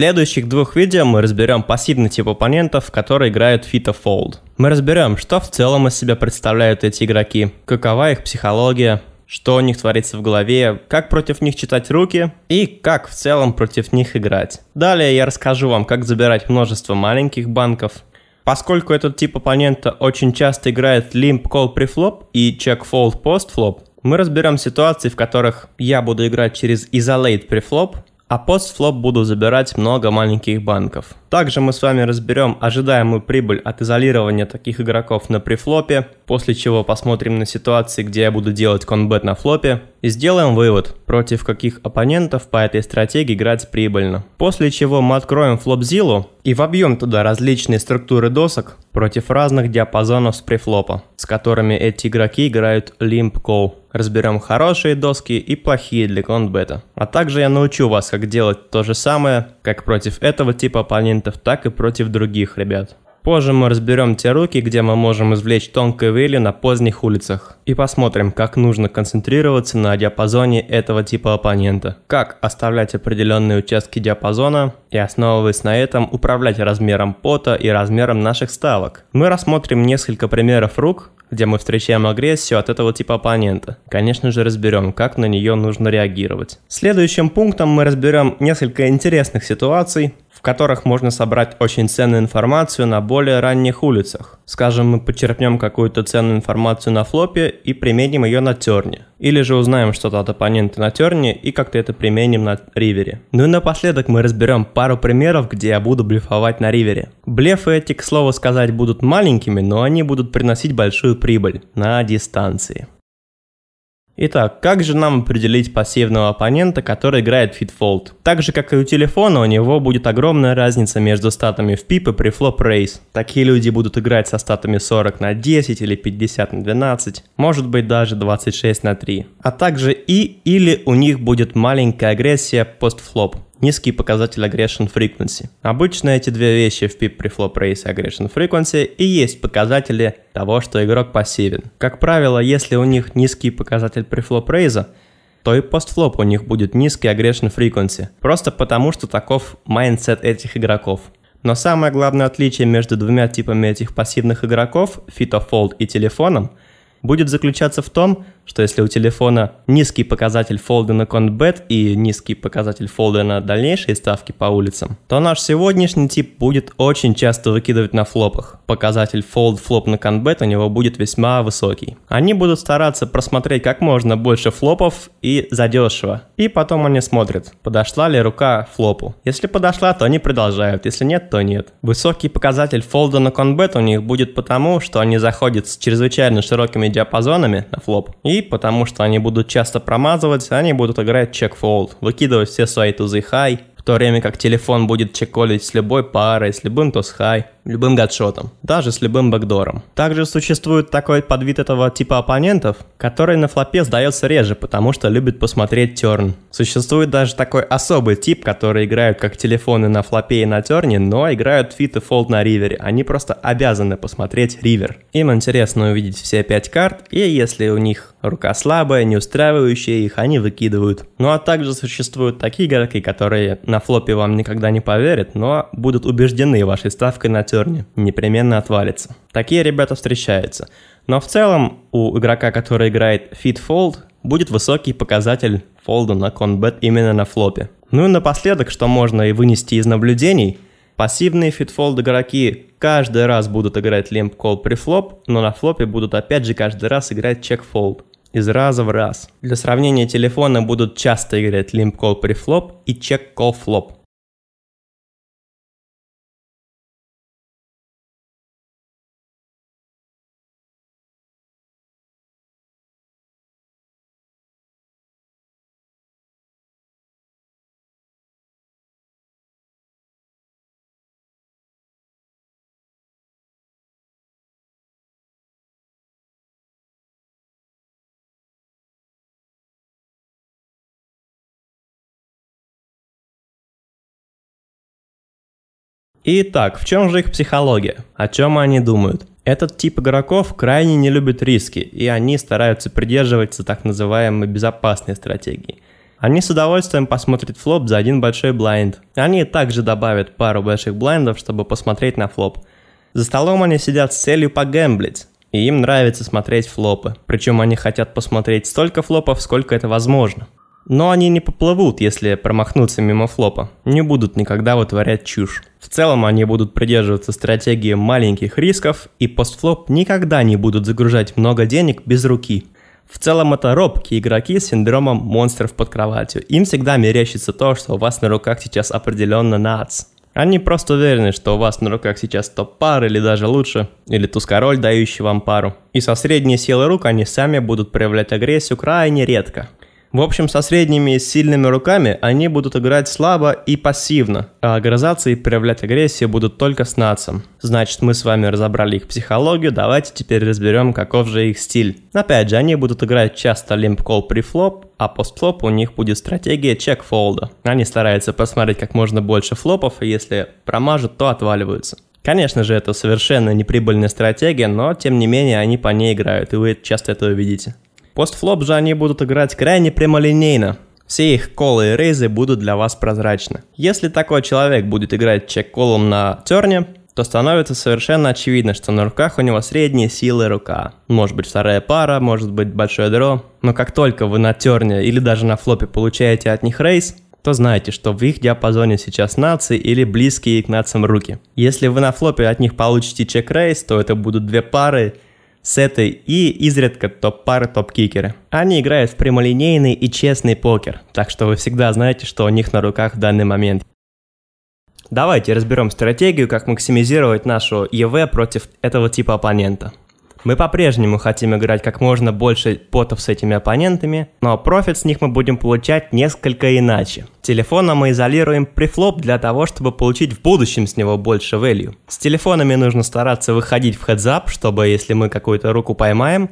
следующих двух видео мы разберем пассивный тип оппонентов, которые играют Fita Fold. Мы разберем, что в целом из себя представляют эти игроки, какова их психология, что у них творится в голове, как против них читать руки и как в целом против них играть. Далее я расскажу вам, как забирать множество маленьких банков. Поскольку этот тип оппонента очень часто играет limp call preflop и check fold post flop, мы разберем ситуации, в которых я буду играть через isolate preflop, а постфлоп буду забирать много маленьких банков. Также мы с вами разберем ожидаемую прибыль от изолирования таких игроков на префлопе, после чего посмотрим на ситуации, где я буду делать конбет на флопе, и сделаем вывод, против каких оппонентов по этой стратегии играть прибыльно. После чего мы откроем флопзилу и вобьем туда различные структуры досок против разных диапазонов с префлопа, с которыми эти игроки играют лимп Co. Разберем хорошие доски и плохие для конбета. А также я научу вас, как делать то же самое, как против этого типа оппонентов, так и против других ребят. Позже мы разберем те руки, где мы можем извлечь тонкое вели на поздних улицах. И посмотрим, как нужно концентрироваться на диапазоне этого типа оппонента. Как оставлять определенные участки диапазона и основываясь на этом управлять размером пота и размером наших ставок. Мы рассмотрим несколько примеров рук, где мы встречаем агрессию от этого типа оппонента. Конечно же, разберем, как на нее нужно реагировать. Следующим пунктом мы разберем несколько интересных ситуаций, в которых можно собрать очень ценную информацию на более ранних улицах. Скажем, мы подчерпнем какую-то ценную информацию на флопе и применим ее на терне. Или же узнаем что-то от оппонента на терне и как-то это применим на ривере. Ну и напоследок мы разберем пару примеров, где я буду блефовать на ривере. Блефы эти, к слову сказать, будут маленькими, но они будут приносить большую прибыль на дистанции. Итак, как же нам определить пассивного оппонента, который играет фитфолд? Так же, как и у телефона, у него будет огромная разница между статами в пип и при флоп рейс. Такие люди будут играть со статами 40 на 10 или 50 на 12, может быть даже 26 на 3. А также и или у них будет маленькая агрессия постфлоп низкий показатель aggression frequency. Обычно эти две вещи в pip при flop race и aggression frequency и есть показатели того, что игрок пассивен. Как правило, если у них низкий показатель при flop raise, то и постфлоп у них будет низкий aggression frequency, просто потому что таков майндсет этих игроков. Но самое главное отличие между двумя типами этих пассивных игроков, фитофолд и телефоном, будет заключаться в том, что если у телефона низкий показатель фолда на конбет и низкий показатель фолда на дальнейшие ставки по улицам, то наш сегодняшний тип будет очень часто выкидывать на флопах. Показатель фолд-флоп на конбет у него будет весьма высокий. Они будут стараться просмотреть как можно больше флопов и задешево. И потом они смотрят, подошла ли рука флопу. Если подошла, то они продолжают, если нет, то нет. Высокий показатель фолда на конбет у них будет потому, что они заходят с чрезвычайно широкими диапазонами на флоп и потому что они будут часто промазывать, они будут играть чекфолд, выкидывать все свои тузы хай, в то время как телефон будет чеколить с любой парой, с любым туз хай любым гадшотом, даже с любым бэкдором. Также существует такой подвид этого типа оппонентов, который на флопе сдается реже, потому что любит посмотреть терн. Существует даже такой особый тип, который играют как телефоны на флопе и на терне, но играют фит и фолд на ривере. Они просто обязаны посмотреть ривер. Им интересно увидеть все пять карт, и если у них рука слабая, не устраивающая их, они выкидывают. Ну а также существуют такие игроки, которые на флопе вам никогда не поверят, но будут убеждены вашей ставкой на терн дерни, непременно отвалится. Такие ребята встречаются. Но в целом у игрока, который играет fit-fold, будет высокий показатель фолда на конбет именно на флопе. Ну и напоследок, что можно и вынести из наблюдений, пассивные фитфолд игроки каждый раз будут играть лимп кол при флоп, но на флопе будут опять же каждый раз играть чек фолд. Из раза в раз. Для сравнения телефона будут часто играть лимп кол при флоп и чек кол флоп. Итак, в чем же их психология? О чем они думают? Этот тип игроков крайне не любит риски, и они стараются придерживаться так называемой безопасной стратегии. Они с удовольствием посмотрят флоп за один большой блайнд. Они также добавят пару больших блайндов, чтобы посмотреть на флоп. За столом они сидят с целью погэмблить, и им нравится смотреть флопы. Причем они хотят посмотреть столько флопов, сколько это возможно. Но они не поплывут, если промахнутся мимо флопа, не будут никогда вытворять чушь. В целом они будут придерживаться стратегии маленьких рисков, и постфлоп никогда не будут загружать много денег без руки. В целом это робкие игроки с синдромом монстров под кроватью. Им всегда мерещится то, что у вас на руках сейчас определенно нац. Они просто уверены, что у вас на руках сейчас топ-пар или даже лучше, или туз-король, дающий вам пару. И со средней силы рук они сами будут проявлять агрессию крайне редко. В общем, со средними и сильными руками они будут играть слабо и пассивно, а агрозации проявлять агрессию будут только с нацем. Значит, мы с вами разобрали их психологию, давайте теперь разберем, каков же их стиль. Опять же, они будут играть часто лимп-кол при флоп, а постфлоп у них будет стратегия чек-фолда. Они стараются посмотреть как можно больше флопов, и если промажут, то отваливаются. Конечно же, это совершенно неприбыльная стратегия, но тем не менее они по ней играют, и вы часто это увидите. Постфлоп же они будут играть крайне прямолинейно. Все их колы и рейзы будут для вас прозрачны. Если такой человек будет играть чек-колом на терне, то становится совершенно очевидно, что на руках у него средние силы рука. Может быть вторая пара, может быть большое дро. Но как только вы на терне или даже на флопе получаете от них рейс, то знаете, что в их диапазоне сейчас нации или близкие к нациям руки. Если вы на флопе от них получите чек-рейс, то это будут две пары сеты и изредка топ-пары топ-кикеры. Они играют в прямолинейный и честный покер, так что вы всегда знаете, что у них на руках в данный момент. Давайте разберем стратегию, как максимизировать нашу ЕВ против этого типа оппонента. Мы по-прежнему хотим играть как можно больше потов с этими оппонентами, но профит с них мы будем получать несколько иначе. С телефона мы изолируем префлоп для того, чтобы получить в будущем с него больше value. С телефонами нужно стараться выходить в хедзап, чтобы если мы какую-то руку поймаем,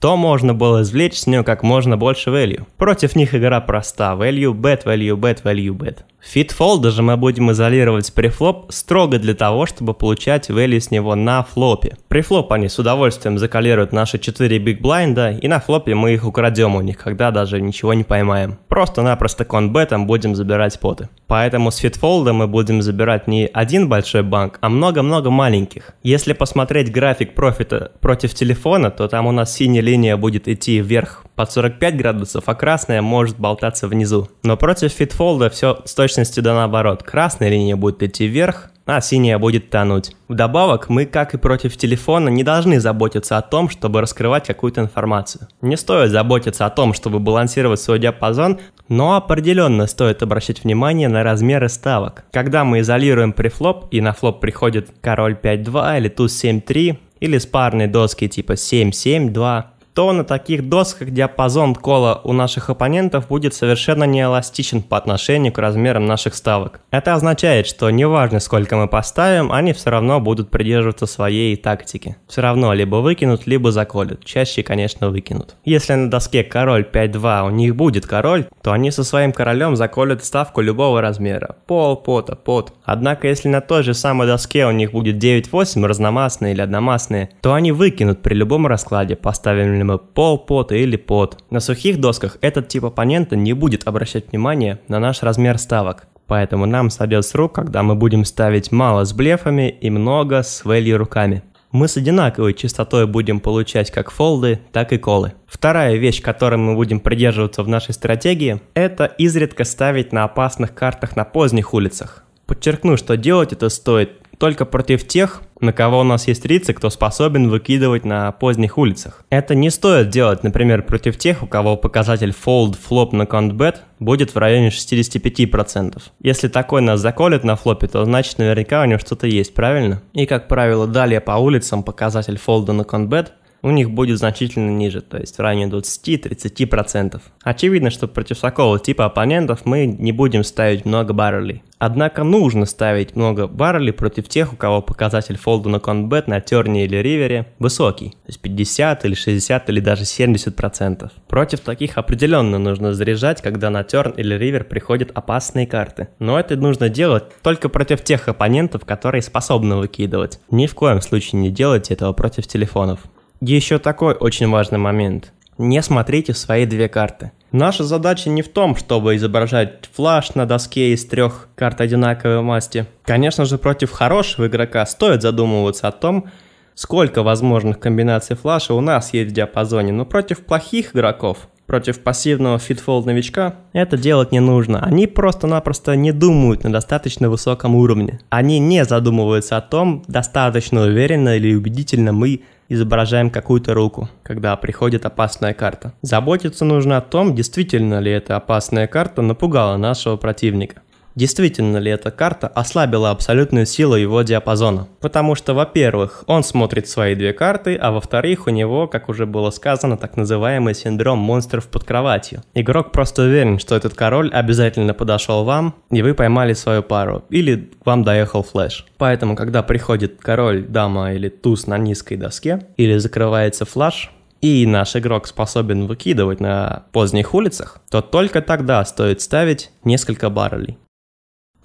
то можно было извлечь с нее как можно больше value. Против них игра проста. Value, bet, value, bet, value, bet. Фитфол даже мы будем изолировать префлоп строго для того, чтобы получать value с него на флопе. Префлоп они с удовольствием закалируют наши 4 биг блайнда, и на флопе мы их украдем у них, когда даже ничего не поймаем просто-напросто бетом будем забирать поты. Поэтому с фитфолда мы будем забирать не один большой банк, а много-много маленьких. Если посмотреть график профита против телефона, то там у нас синяя линия будет идти вверх под 45 градусов, а красная может болтаться внизу. Но против фитфолда все с точностью до наоборот. Красная линия будет идти вверх, а синяя будет тонуть. Вдобавок, мы, как и против телефона, не должны заботиться о том, чтобы раскрывать какую-то информацию. Не стоит заботиться о том, чтобы балансировать свой диапазон, но определенно стоит обращать внимание на размеры ставок. Когда мы изолируем префлоп и на флоп приходит король 5-2 или туз 7-3, или с парной доски типа 7-7-2, то на таких досках диапазон кола у наших оппонентов будет совершенно неэластичен по отношению к размерам наших ставок. Это означает, что неважно сколько мы поставим, они все равно будут придерживаться своей тактики. Все равно либо выкинут, либо заколют. Чаще, конечно, выкинут. Если на доске король 5-2 у них будет король, то они со своим королем заколят ставку любого размера. Пол, пота, пот. Однако, если на той же самой доске у них будет 9-8 разномастные или одномастные, то они выкинут при любом раскладе, поставим ли называемый полпот или пот. На сухих досках этот тип оппонента не будет обращать внимание на наш размер ставок. Поэтому нам сойдет с рук, когда мы будем ставить мало с блефами и много с вэлью руками мы с одинаковой частотой будем получать как фолды, так и колы. Вторая вещь, которой мы будем придерживаться в нашей стратегии, это изредка ставить на опасных картах на поздних улицах. Подчеркну, что делать это стоит только против тех, на кого у нас есть рицы, кто способен выкидывать на поздних улицах. Это не стоит делать, например, против тех, у кого показатель fold flop на count bet будет в районе 65%. Если такой нас заколет на флопе, то значит наверняка у него что-то есть, правильно? И как правило, далее по улицам показатель фолда на count bet у них будет значительно ниже, то есть в районе 20-30%. Очевидно, что против такого типа оппонентов мы не будем ставить много баррелей. Однако нужно ставить много баррелей против тех, у кого показатель фолда на конбет на терне или ривере высокий, то есть 50 или 60 или даже 70%. Против таких определенно нужно заряжать, когда на терн или ривер приходят опасные карты. Но это нужно делать только против тех оппонентов, которые способны выкидывать. Ни в коем случае не делайте этого против телефонов. Еще такой очень важный момент. Не смотрите в свои две карты. Наша задача не в том, чтобы изображать флаш на доске из трех карт одинаковой масти. Конечно же, против хорошего игрока стоит задумываться о том, сколько возможных комбинаций флаша у нас есть в диапазоне, но против плохих игроков, против пассивного фитфолд новичка, это делать не нужно. Они просто-напросто не думают на достаточно высоком уровне. Они не задумываются о том, достаточно уверенно или убедительно мы изображаем какую-то руку, когда приходит опасная карта. Заботиться нужно о том, действительно ли эта опасная карта напугала нашего противника действительно ли эта карта ослабила абсолютную силу его диапазона. Потому что, во-первых, он смотрит свои две карты, а во-вторых, у него, как уже было сказано, так называемый синдром монстров под кроватью. Игрок просто уверен, что этот король обязательно подошел вам, и вы поймали свою пару, или вам доехал флеш. Поэтому, когда приходит король, дама или туз на низкой доске, или закрывается флаш, и наш игрок способен выкидывать на поздних улицах, то только тогда стоит ставить несколько баррелей.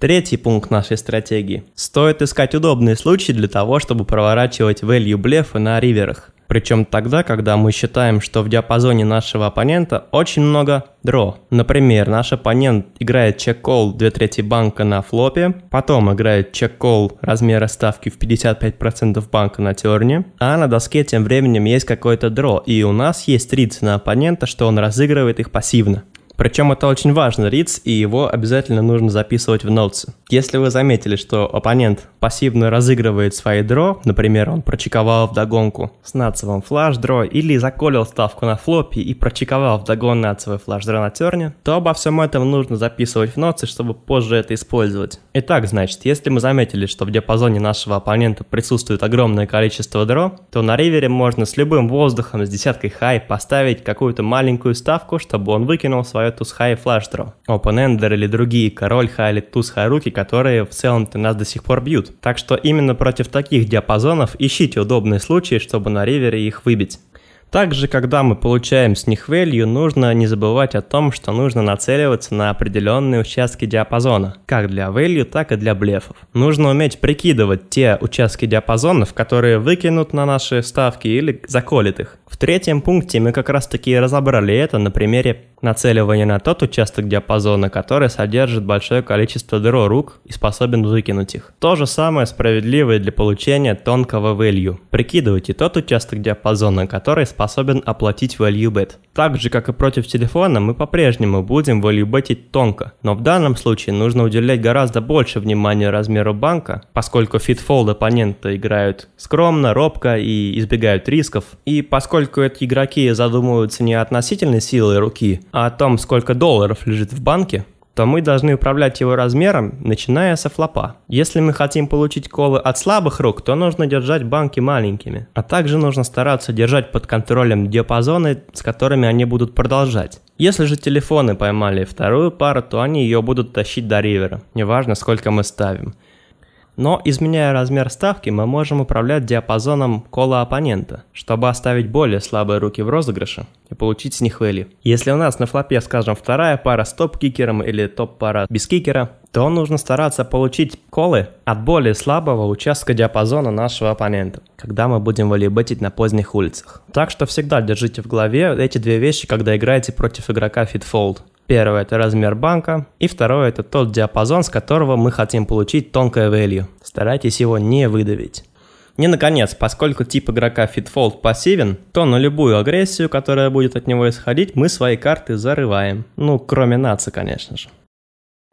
Третий пункт нашей стратегии. Стоит искать удобные случаи для того, чтобы проворачивать value блефы на риверах. Причем тогда, когда мы считаем, что в диапазоне нашего оппонента очень много дро. Например, наш оппонент играет чек кол 2 трети банка на флопе, потом играет чек кол размера ставки в 55% банка на терне, а на доске тем временем есть какой-то дро, и у нас есть риц на оппонента, что он разыгрывает их пассивно. Причем это очень важно, риц, и его обязательно нужно записывать в ноутсы. Если вы заметили, что оппонент пассивно разыгрывает свои дро, например, он прочековал в догонку с нацевым флаш-дро или заколил ставку на флопе и прочековал вдогон нацевый флаш-дро на терне, то обо всем этом нужно записывать в ноутсы, чтобы позже это использовать. Итак, значит, если мы заметили, что в диапазоне нашего оппонента присутствует огромное количество дро, то на ривере можно с любым воздухом, с десяткой хай поставить какую-то маленькую ставку, чтобы он выкинул свою по туз-хай и флаш-дро. Опенендер или другие король-хай или туз-хай руки, которые в целом-то нас до сих пор бьют. Так что именно против таких диапазонов ищите удобные случаи, чтобы на ривере их выбить. Также, когда мы получаем с них value, нужно не забывать о том, что нужно нацеливаться на определенные участки диапазона, как для value, так и для блефов. Нужно уметь прикидывать те участки диапазонов, которые выкинут на наши ставки или заколят их. В третьем пункте мы как раз таки разобрали это на примере нацеливание на тот участок диапазона, который содержит большое количество дыро рук и способен выкинуть их. То же самое справедливо и для получения тонкого value. Прикидывайте тот участок диапазона, который способен оплатить value bet. Так же, как и против телефона, мы по-прежнему будем волюбетить тонко, но в данном случае нужно уделять гораздо больше внимания размеру банка, поскольку фитфолд оппонента играют скромно, робко и избегают рисков, и поскольку эти игроки задумываются не относительно силы руки, а о том, сколько долларов лежит в банке, то мы должны управлять его размером, начиная со флопа. Если мы хотим получить колы от слабых рук, то нужно держать банки маленькими. А также нужно стараться держать под контролем диапазоны, с которыми они будут продолжать. Если же телефоны поймали вторую пару, то они ее будут тащить до ривера. Неважно, сколько мы ставим. Но, изменяя размер ставки, мы можем управлять диапазоном кола оппонента, чтобы оставить более слабые руки в розыгрыше и получить с них вэли. Если у нас на флопе, скажем, вторая пара с топ-кикером или топ-пара без кикера, то нужно стараться получить колы от более слабого участка диапазона нашего оппонента, когда мы будем волейбетить на поздних улицах. Так что всегда держите в голове эти две вещи, когда играете против игрока фитфолд. Первое – это размер банка, и второе – это тот диапазон, с которого мы хотим получить тонкое value. Старайтесь его не выдавить. И, наконец, поскольку тип игрока Fitfold пассивен, то на любую агрессию, которая будет от него исходить, мы свои карты зарываем. Ну, кроме нации, конечно же.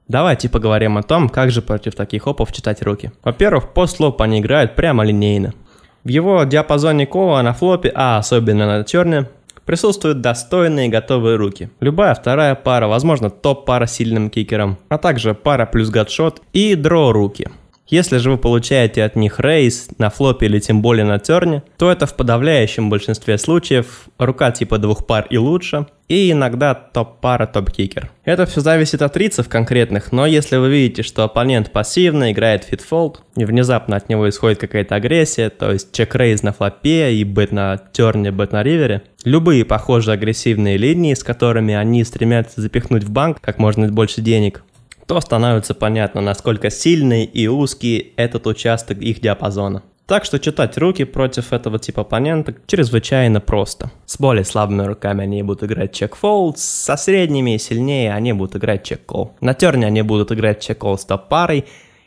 Давайте поговорим о том, как же против таких опов читать руки. Во-первых, по слоп они играют прямо линейно. В его диапазоне кова на флопе, а особенно на черне, Присутствуют достойные готовые руки. Любая вторая пара, возможно, топ-пара сильным кикером, а также пара плюс гадшот и дро руки – если же вы получаете от них рейс на флопе или тем более на терне, то это в подавляющем большинстве случаев рука типа двух пар и лучше, и иногда топ-пара, топ-кикер. Это все зависит от рицев конкретных, но если вы видите, что оппонент пассивно играет фитфолд, и внезапно от него исходит какая-то агрессия, то есть чек-рейз на флопе и бет на терне, бет на ривере, любые похожие агрессивные линии, с которыми они стремятся запихнуть в банк как можно больше денег, то становится понятно, насколько сильный и узкий этот участок их диапазона. Так что читать руки против этого типа оппонента чрезвычайно просто. С более слабыми руками они будут играть чек-фолд, со средними и сильнее они будут играть чек-кол. На терне они будут играть чек-кол с топ-парой,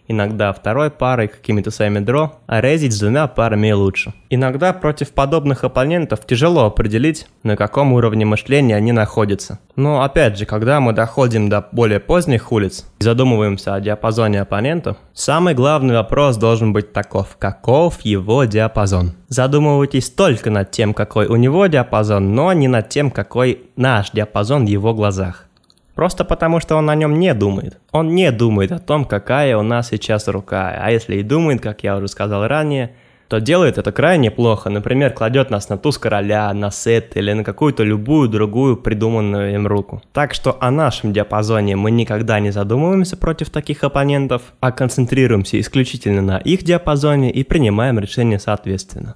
иногда второй парой, какими-то своими дро, а резить с двумя парами лучше. Иногда против подобных оппонентов тяжело определить, на каком уровне мышления они находятся. Но опять же, когда мы доходим до более поздних улиц и задумываемся о диапазоне оппонента, самый главный вопрос должен быть таков, каков его диапазон. Задумывайтесь только над тем, какой у него диапазон, но не над тем, какой наш диапазон в его глазах. Просто потому, что он о нем не думает. Он не думает о том, какая у нас сейчас рука. А если и думает, как я уже сказал ранее, то делает это крайне плохо. Например, кладет нас на туз короля, на сет или на какую-то любую другую придуманную им руку. Так что о нашем диапазоне мы никогда не задумываемся против таких оппонентов, а концентрируемся исключительно на их диапазоне и принимаем решение соответственно.